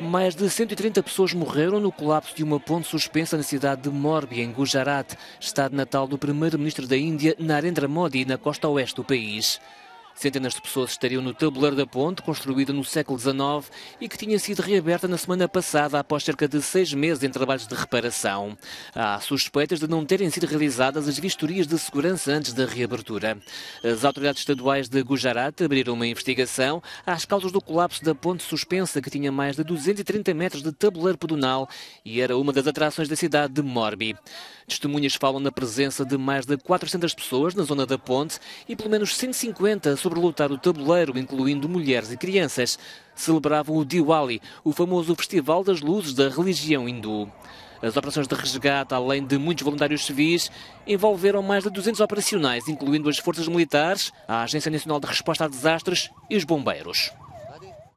Mais de 130 pessoas morreram no colapso de uma ponte suspensa na cidade de Morbi, em Gujarat, estado natal do primeiro-ministro da Índia, Narendra Modi, na costa oeste do país. Centenas de pessoas estariam no tabuleiro da ponte, construída no século XIX e que tinha sido reaberta na semana passada após cerca de seis meses em trabalhos de reparação. Há suspeitas de não terem sido realizadas as vistorias de segurança antes da reabertura. As autoridades estaduais de Gujarat abriram uma investigação às causas do colapso da ponte suspensa, que tinha mais de 230 metros de tabuleiro pedonal e era uma das atrações da cidade de Morbi. Testemunhas falam na presença de mais de 400 pessoas na zona da ponte e pelo menos 150 sobrelotar o tabuleiro, incluindo mulheres e crianças, celebravam o Diwali, o famoso Festival das Luzes da religião hindu. As operações de resgate, além de muitos voluntários civis, envolveram mais de 200 operacionais, incluindo as forças militares, a Agência Nacional de Resposta a Desastres e os bombeiros.